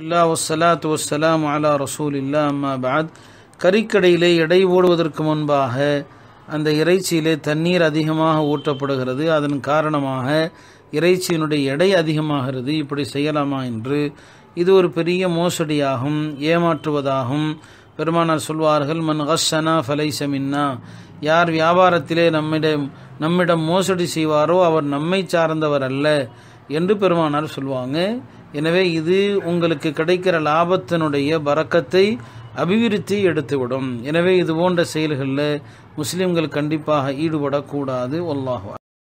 இல்லா வசலாத்து வசலாம் அலா ரசூல் இல்லா அம்மா பாத் கறிக்கடையிலே எடை ஓடுவதற்கு முன்பாக அந்த இறைச்சியிலே தண்ணீர் அதிகமாக ஊற்றப்படுகிறது அதன் காரணமாக இறைச்சியினுடைய எடை அதிகமாகிறது இப்படி செய்யலாமா என்று இது ஒரு பெரிய மோசடியாகும் ஏமாற்றுவதாகும் பெருமானார் சொல்வார்கள் மன் ஹஸ்ஸனா ஃபலைசமின்னா யார் வியாபாரத்திலே நம்மிடம் நம்மிடம் மோசடி செய்வாரோ அவர் நம்மை சார்ந்தவர் அல்ல என்று பெருமானார் சொல்வாங்க எனவே இது உங்களுக்கு கிடைக்கிற லாபத்தினுடைய பறக்கத்தை அபிவிருத்தி எடுத்துவிடும் எனவே இது போன்ற செயல்களில் முஸ்லீம்கள் கண்டிப்பாக ஈடுபடக்கூடாது ஒல்லாகுவார்